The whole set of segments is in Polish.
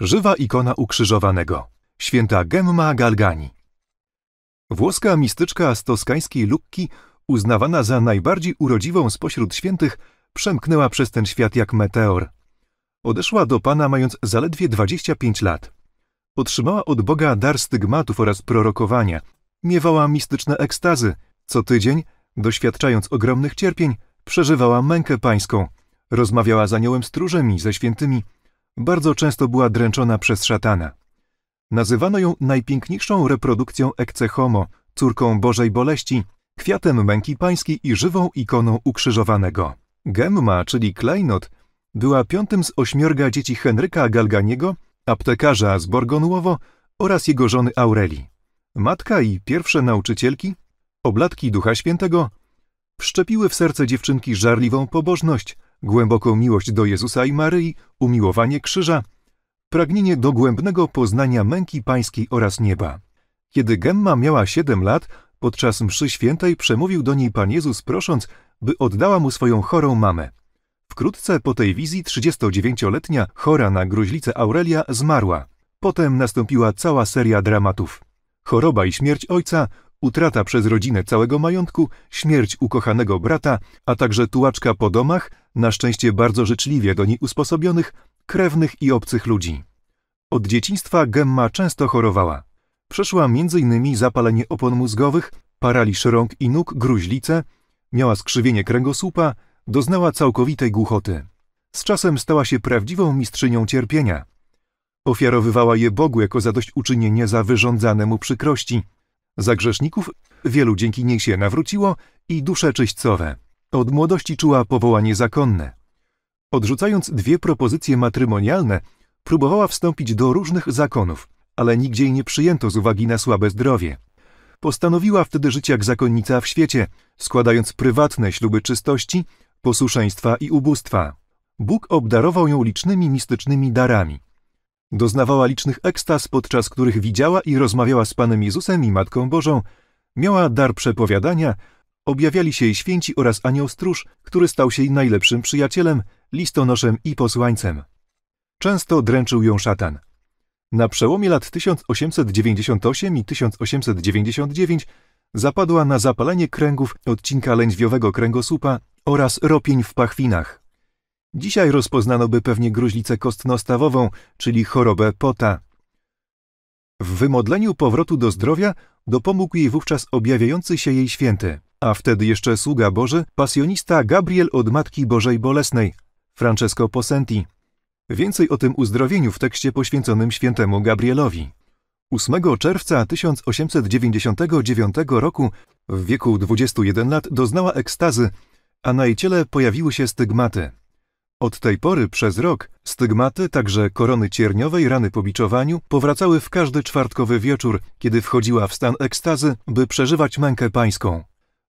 Żywa ikona ukrzyżowanego. Święta Gemma Galgani. Włoska mistyczka z toskańskiej Lukki, uznawana za najbardziej urodziwą spośród świętych, przemknęła przez ten świat jak meteor. Odeszła do Pana mając zaledwie 25 lat. Otrzymała od Boga dar stygmatów oraz prorokowania. Miewała mistyczne ekstazy. Co tydzień, doświadczając ogromnych cierpień, przeżywała mękę pańską. Rozmawiała z aniołem stróżem i ze świętymi – bardzo często była dręczona przez szatana. Nazywano ją najpiękniejszą reprodukcją Ecce Homo, córką Bożej Boleści, kwiatem męki pańskiej i żywą ikoną ukrzyżowanego. Gemma, czyli klejnot, była piątym z ośmiorga dzieci Henryka Galganiego, aptekarza z Borgonuowo oraz jego żony Aureli. Matka i pierwsze nauczycielki, oblatki Ducha Świętego, wszczepiły w serce dziewczynki żarliwą pobożność – głęboką miłość do Jezusa i Maryi, umiłowanie krzyża, pragnienie dogłębnego poznania męki pańskiej oraz nieba. Kiedy Gemma miała siedem lat, podczas mszy świętej przemówił do niej Pan Jezus prosząc, by oddała mu swoją chorą mamę. Wkrótce po tej wizji 39-letnia, chora na gruźlicę Aurelia, zmarła. Potem nastąpiła cała seria dramatów. Choroba i śmierć ojca utrata przez rodzinę całego majątku, śmierć ukochanego brata, a także tułaczka po domach, na szczęście bardzo życzliwie do niej usposobionych, krewnych i obcych ludzi. Od dzieciństwa Gemma często chorowała. Przeszła m.in. zapalenie opon mózgowych, paraliż rąk i nóg, gruźlicę, miała skrzywienie kręgosłupa, doznała całkowitej głuchoty. Z czasem stała się prawdziwą mistrzynią cierpienia. Ofiarowywała je Bogu jako zadośćuczynienie za wyrządzane mu przykrości – za grzeszników wielu dzięki niej się nawróciło i dusze czyśćcowe. Od młodości czuła powołanie zakonne. Odrzucając dwie propozycje matrymonialne, próbowała wstąpić do różnych zakonów, ale nigdzie jej nie przyjęto z uwagi na słabe zdrowie. Postanowiła wtedy żyć jak zakonnica w świecie, składając prywatne śluby czystości, posłuszeństwa i ubóstwa. Bóg obdarował ją licznymi mistycznymi darami. Doznawała licznych ekstaz, podczas których widziała i rozmawiała z Panem Jezusem i Matką Bożą. Miała dar przepowiadania, objawiali się jej święci oraz anioł stróż, który stał się jej najlepszym przyjacielem, listonoszem i posłańcem. Często dręczył ją szatan. Na przełomie lat 1898 i 1899 zapadła na zapalenie kręgów odcinka lędźwiowego kręgosłupa oraz ropień w pachwinach. Dzisiaj rozpoznano by pewnie gruźlicę kostnostawową, czyli chorobę pota. W wymodleniu powrotu do zdrowia dopomógł jej wówczas objawiający się jej święty, a wtedy jeszcze sługa Boży, pasjonista Gabriel od Matki Bożej Bolesnej, Francesco Posenti. Więcej o tym uzdrowieniu w tekście poświęconym świętemu Gabrielowi. 8 czerwca 1899 roku w wieku 21 lat doznała ekstazy, a na jej ciele pojawiły się stygmaty. Od tej pory przez rok stygmaty, także korony cierniowej rany po biczowaniu, powracały w każdy czwartkowy wieczór, kiedy wchodziła w stan ekstazy, by przeżywać mękę pańską.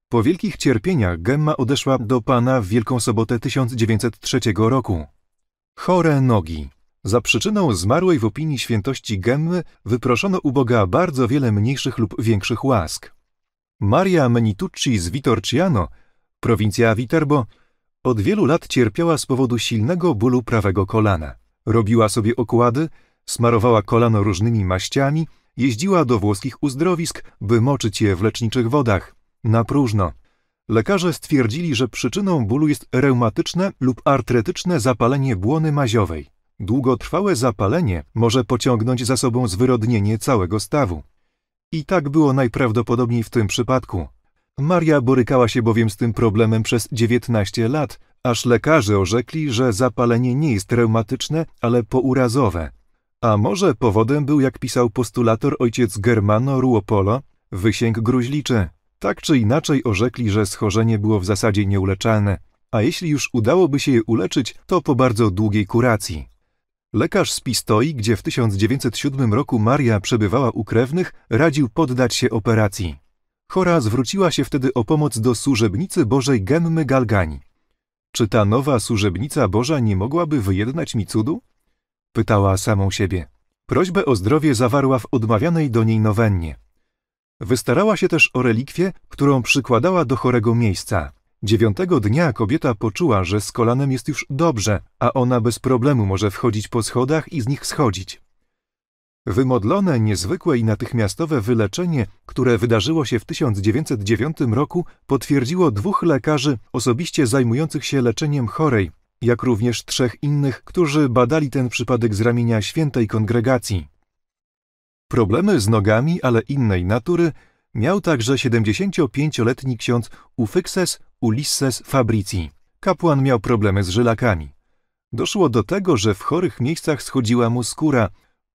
Po wielkich cierpieniach Gemma odeszła do Pana w Wielką Sobotę 1903 roku. Chore nogi. Za przyczyną zmarłej w opinii świętości Gemmy wyproszono u Boga bardzo wiele mniejszych lub większych łask. Maria Menitucci z Vitorciano, prowincja Viterbo, od wielu lat cierpiała z powodu silnego bólu prawego kolana. Robiła sobie okłady, smarowała kolano różnymi maściami, jeździła do włoskich uzdrowisk, by moczyć je w leczniczych wodach. Na próżno. Lekarze stwierdzili, że przyczyną bólu jest reumatyczne lub artretyczne zapalenie błony maziowej. Długotrwałe zapalenie może pociągnąć za sobą zwyrodnienie całego stawu. I tak było najprawdopodobniej w tym przypadku. Maria borykała się bowiem z tym problemem przez 19 lat, aż lekarze orzekli, że zapalenie nie jest reumatyczne, ale pourazowe. A może powodem był, jak pisał postulator ojciec Germano Ruopolo, wysięg gruźliczy. Tak czy inaczej orzekli, że schorzenie było w zasadzie nieuleczalne, a jeśli już udałoby się je uleczyć, to po bardzo długiej kuracji. Lekarz z Pistoi, gdzie w 1907 roku Maria przebywała u krewnych, radził poddać się operacji. Chora zwróciła się wtedy o pomoc do służebnicy Bożej Gemmy Galgani. Czy ta nowa służebnica Boża nie mogłaby wyjednać mi cudu? Pytała samą siebie. Prośbę o zdrowie zawarła w odmawianej do niej nowennie. Wystarała się też o relikwię, którą przykładała do chorego miejsca. Dziewiątego dnia kobieta poczuła, że z kolanem jest już dobrze, a ona bez problemu może wchodzić po schodach i z nich schodzić. Wymodlone, niezwykłe i natychmiastowe wyleczenie, które wydarzyło się w 1909 roku, potwierdziło dwóch lekarzy osobiście zajmujących się leczeniem chorej, jak również trzech innych, którzy badali ten przypadek z ramienia świętej kongregacji. Problemy z nogami, ale innej natury, miał także 75-letni ksiądz Ufykses Ulisses Fabrici. Kapłan miał problemy z żylakami. Doszło do tego, że w chorych miejscach schodziła mu skóra,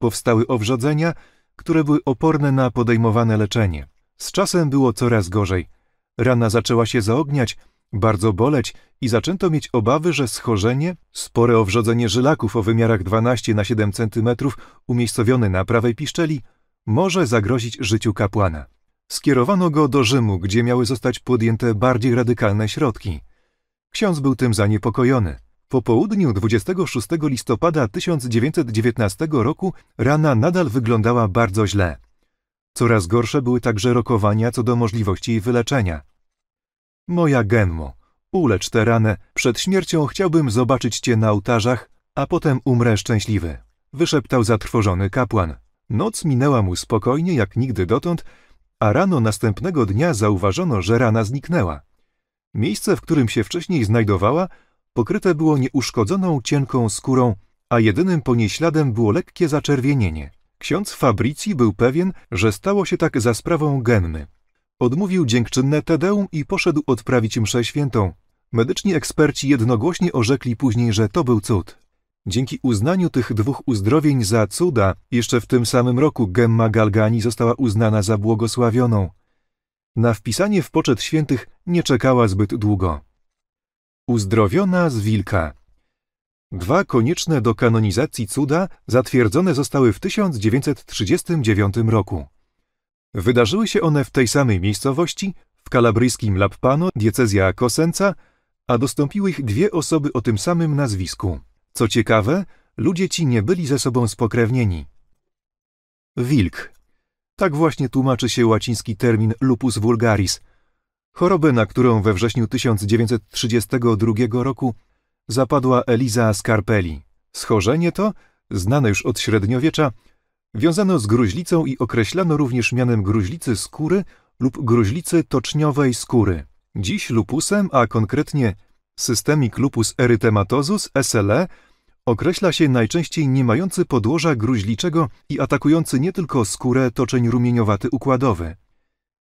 powstały owrzodzenia, które były oporne na podejmowane leczenie. Z czasem było coraz gorzej. Rana zaczęła się zaogniać, bardzo boleć i zaczęto mieć obawy, że schorzenie, spore owrzodzenie żylaków o wymiarach 12 na 7 cm umiejscowione na prawej piszczeli, może zagrozić życiu kapłana. Skierowano go do Rzymu, gdzie miały zostać podjęte bardziej radykalne środki. Ksiądz był tym zaniepokojony. Po południu 26 listopada 1919 roku rana nadal wyglądała bardzo źle. Coraz gorsze były także rokowania co do możliwości jej wyleczenia. Moja Genmo, ulecz tę ranę, przed śmiercią chciałbym zobaczyć cię na ołtarzach, a potem umrę szczęśliwy, wyszeptał zatrwożony kapłan. Noc minęła mu spokojnie jak nigdy dotąd, a rano następnego dnia zauważono, że rana zniknęła. Miejsce, w którym się wcześniej znajdowała, Pokryte było nieuszkodzoną, cienką skórą, a jedynym po niej śladem było lekkie zaczerwienienie. Ksiądz Fabrici był pewien, że stało się tak za sprawą Genny. Odmówił dziękczynne Tedeum i poszedł odprawić mszę świętą. Medyczni eksperci jednogłośnie orzekli później, że to był cud. Dzięki uznaniu tych dwóch uzdrowień za cuda, jeszcze w tym samym roku Gemma Galgani została uznana za błogosławioną. Na wpisanie w poczet świętych nie czekała zbyt długo. Uzdrowiona z wilka. Dwa konieczne do kanonizacji cuda zatwierdzone zostały w 1939 roku. Wydarzyły się one w tej samej miejscowości, w kalabryjskim Lappano, diecezja Kosenca, a dostąpiły ich dwie osoby o tym samym nazwisku. Co ciekawe, ludzie ci nie byli ze sobą spokrewnieni. Wilk. Tak właśnie tłumaczy się łaciński termin lupus vulgaris – Chorobę, na którą we wrześniu 1932 roku zapadła Eliza Scarpelli. Schorzenie to, znane już od średniowiecza, wiązano z gruźlicą i określano również mianem gruźlicy skóry lub gruźlicy toczniowej skóry. Dziś lupusem, a konkretnie systemic lupus erytematosus SLE określa się najczęściej nie mający podłoża gruźliczego i atakujący nie tylko skórę toczeń rumieniowaty układowy.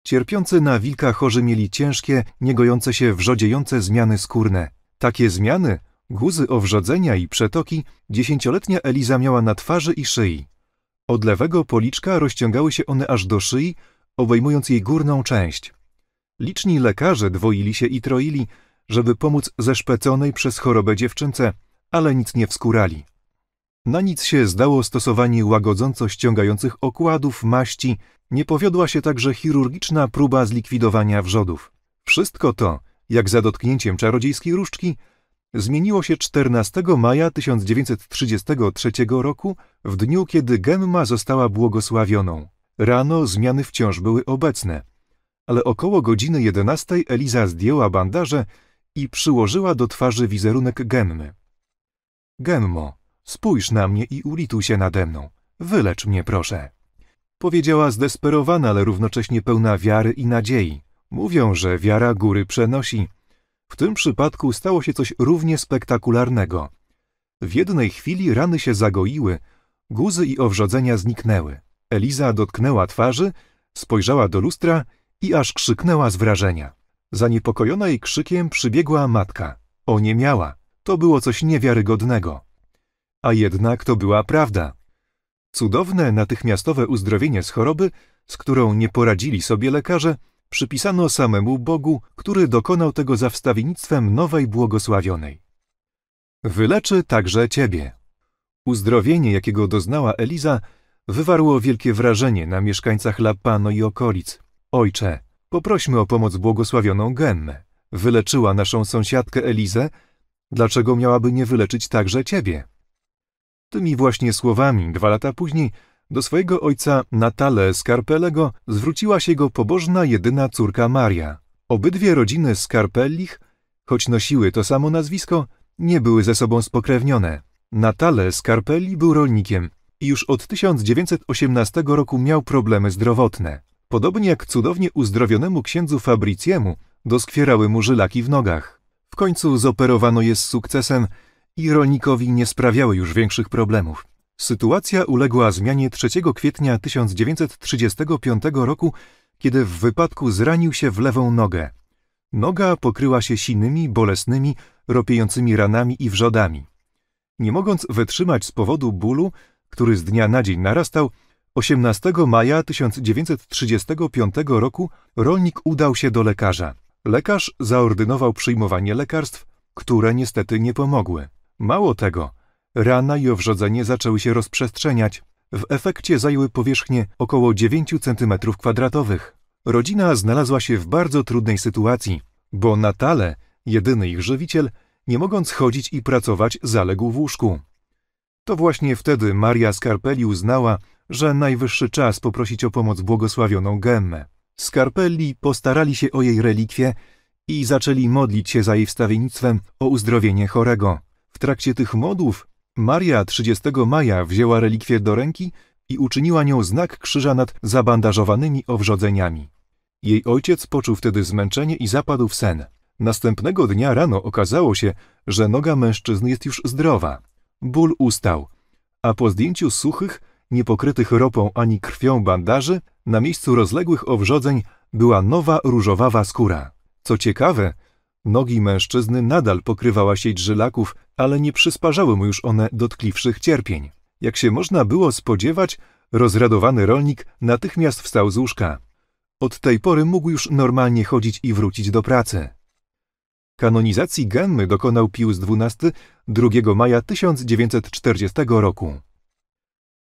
Cierpiący na wilka chorzy mieli ciężkie, niegojące się wrzodziejące zmiany skórne. Takie zmiany, guzy owrzodzenia i przetoki, dziesięcioletnia Eliza miała na twarzy i szyi. Od lewego policzka rozciągały się one aż do szyi, obejmując jej górną część. Liczni lekarze dwoili się i troili, żeby pomóc zeszpeconej przez chorobę dziewczynce, ale nic nie wskurali. Na nic się zdało stosowanie łagodząco ściągających okładów, maści, nie powiodła się także chirurgiczna próba zlikwidowania wrzodów. Wszystko to, jak za dotknięciem czarodziejskiej różdżki, zmieniło się 14 maja 1933 roku, w dniu kiedy Gemma została błogosławioną. Rano zmiany wciąż były obecne, ale około godziny 11 Eliza zdjęła bandaże i przyłożyła do twarzy wizerunek Gemmy. Gemmo, Spójrz na mnie i ulituj się nade mną. Wylecz mnie, proszę. Powiedziała zdesperowana, ale równocześnie pełna wiary i nadziei. Mówią, że wiara góry przenosi. W tym przypadku stało się coś równie spektakularnego. W jednej chwili rany się zagoiły, guzy i owrzodzenia zniknęły. Eliza dotknęła twarzy, spojrzała do lustra i aż krzyknęła z wrażenia. Zaniepokojona jej krzykiem przybiegła matka. Oniemiała. To było coś niewiarygodnego. A jednak to była prawda. Cudowne natychmiastowe uzdrowienie z choroby, z którą nie poradzili sobie lekarze, przypisano samemu Bogu, który dokonał tego za nowej błogosławionej. Wyleczy także ciebie. Uzdrowienie, jakiego doznała Eliza, wywarło wielkie wrażenie na mieszkańcach Lapano i okolic. Ojcze, poprośmy o pomoc błogosławioną Gemmę. Wyleczyła naszą sąsiadkę Elizę, dlaczego miałaby nie wyleczyć także ciebie? Tymi właśnie słowami dwa lata później do swojego ojca Natale Skarpelego zwróciła się jego pobożna jedyna córka Maria. Obydwie rodziny Skarpellich, choć nosiły to samo nazwisko, nie były ze sobą spokrewnione. Natale Skarpelli był rolnikiem i już od 1918 roku miał problemy zdrowotne. Podobnie jak cudownie uzdrowionemu księdzu Fabriciemu doskwierały mu żylaki w nogach. W końcu zoperowano je z sukcesem i rolnikowi nie sprawiały już większych problemów. Sytuacja uległa zmianie 3 kwietnia 1935 roku, kiedy w wypadku zranił się w lewą nogę. Noga pokryła się sinymi, bolesnymi, ropiejącymi ranami i wrzodami. Nie mogąc wytrzymać z powodu bólu, który z dnia na dzień narastał, 18 maja 1935 roku rolnik udał się do lekarza. Lekarz zaordynował przyjmowanie lekarstw, które niestety nie pomogły. Mało tego, rana i owrzodzenie zaczęły się rozprzestrzeniać. W efekcie zajęły powierzchnię około 9 cm2. Rodzina znalazła się w bardzo trudnej sytuacji, bo Natale, jedyny ich żywiciel, nie mogąc chodzić i pracować, zaległ w łóżku. To właśnie wtedy Maria Scarpelli uznała, że najwyższy czas poprosić o pomoc błogosławioną Gemmę. Scarpelli postarali się o jej relikwie i zaczęli modlić się za jej wstawiennictwem o uzdrowienie chorego. W trakcie tych modłów Maria 30 maja wzięła relikwię do ręki i uczyniła nią znak krzyża nad zabandażowanymi owrzodzeniami. Jej ojciec poczuł wtedy zmęczenie i zapadł w sen. Następnego dnia rano okazało się, że noga mężczyzny jest już zdrowa. Ból ustał, a po zdjęciu suchych, niepokrytych ropą ani krwią bandaży, na miejscu rozległych owrzodzeń była nowa różowawa skóra. Co ciekawe, Nogi mężczyzny nadal pokrywała sieć żylaków, ale nie przysparzały mu już one dotkliwszych cierpień. Jak się można było spodziewać, rozradowany rolnik natychmiast wstał z łóżka. Od tej pory mógł już normalnie chodzić i wrócić do pracy. Kanonizacji Gemmy dokonał Pius XII 2 maja 1940 roku.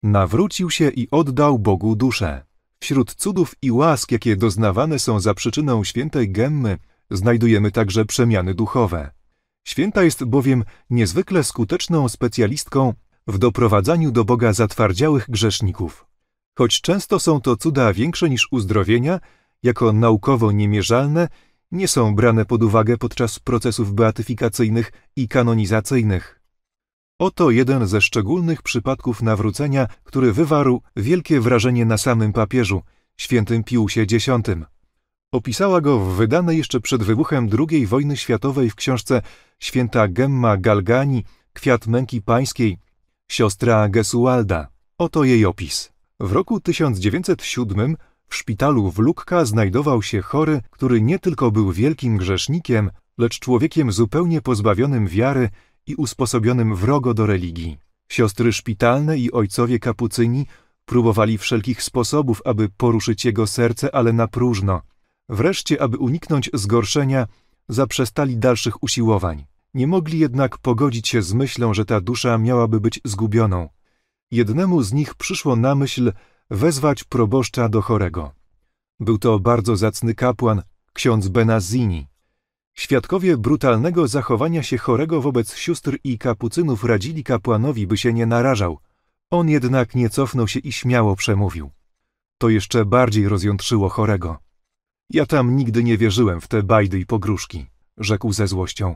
Nawrócił się i oddał Bogu duszę. Wśród cudów i łask, jakie doznawane są za przyczyną świętej Gemmy, znajdujemy także przemiany duchowe. Święta jest bowiem niezwykle skuteczną specjalistką w doprowadzaniu do Boga zatwardziałych grzeszników. Choć często są to cuda większe niż uzdrowienia, jako naukowo niemierzalne, nie są brane pod uwagę podczas procesów beatyfikacyjnych i kanonizacyjnych. Oto jeden ze szczególnych przypadków nawrócenia, który wywarł wielkie wrażenie na samym papieżu, świętym Piusie X. Opisała go w wydanej jeszcze przed wybuchem II wojny światowej w książce Święta Gemma Galgani, Kwiat Męki Pańskiej, siostra Gesualda. Oto jej opis. W roku 1907 w szpitalu w Lukka znajdował się chory, który nie tylko był wielkim grzesznikiem, lecz człowiekiem zupełnie pozbawionym wiary i usposobionym wrogo do religii. Siostry szpitalne i ojcowie kapucyni próbowali wszelkich sposobów, aby poruszyć jego serce, ale na próżno. Wreszcie, aby uniknąć zgorszenia, zaprzestali dalszych usiłowań. Nie mogli jednak pogodzić się z myślą, że ta dusza miałaby być zgubioną. Jednemu z nich przyszło na myśl wezwać proboszcza do chorego. Był to bardzo zacny kapłan, ksiądz Benazini. Świadkowie brutalnego zachowania się chorego wobec sióstr i kapucynów radzili kapłanowi, by się nie narażał. On jednak nie cofnął się i śmiało przemówił. To jeszcze bardziej rozjątrzyło chorego. Ja tam nigdy nie wierzyłem w te bajdy i pogróżki, rzekł ze złością.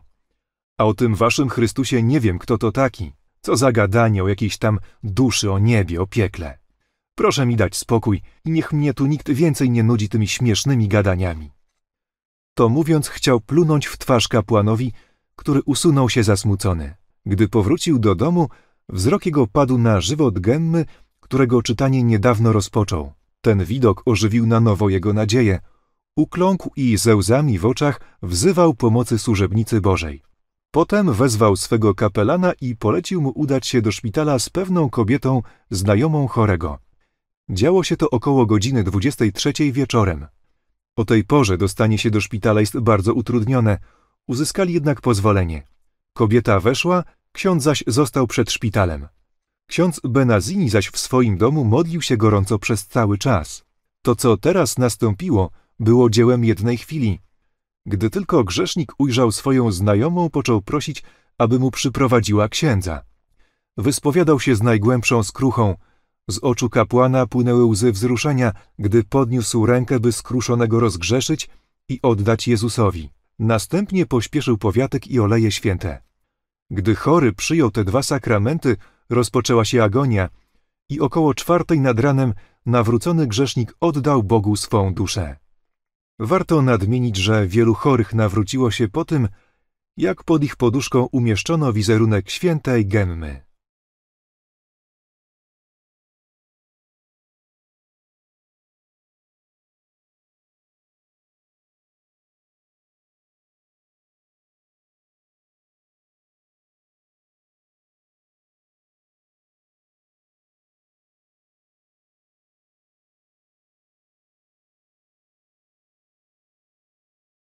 A o tym waszym Chrystusie nie wiem, kto to taki. Co za gadanie o jakiejś tam duszy, o niebie, o piekle. Proszę mi dać spokój i niech mnie tu nikt więcej nie nudzi tymi śmiesznymi gadaniami. To mówiąc chciał plunąć w twarz kapłanowi, który usunął się zasmucony. Gdy powrócił do domu, wzrok jego padł na żywot Gemmy, którego czytanie niedawno rozpoczął. Ten widok ożywił na nowo jego nadzieję – Ukląkł i ze łzami w oczach wzywał pomocy służebnicy Bożej. Potem wezwał swego kapelana i polecił mu udać się do szpitala z pewną kobietą znajomą chorego. Działo się to około godziny 23 wieczorem. O tej porze dostanie się do szpitala jest bardzo utrudnione. Uzyskali jednak pozwolenie. Kobieta weszła, ksiądz zaś został przed szpitalem. Ksiądz Benazini zaś w swoim domu modlił się gorąco przez cały czas. To, co teraz nastąpiło, było dziełem jednej chwili. Gdy tylko grzesznik ujrzał swoją znajomą, począł prosić, aby mu przyprowadziła księdza. Wyspowiadał się z najgłębszą skruchą. Z oczu kapłana płynęły łzy wzruszenia, gdy podniósł rękę, by skruszonego rozgrzeszyć i oddać Jezusowi. Następnie pośpieszył powiatek i oleje święte. Gdy chory przyjął te dwa sakramenty, rozpoczęła się agonia i około czwartej nad ranem nawrócony grzesznik oddał Bogu swą duszę. Warto nadmienić, że wielu chorych nawróciło się po tym, jak pod ich poduszką umieszczono wizerunek świętej Gemmy.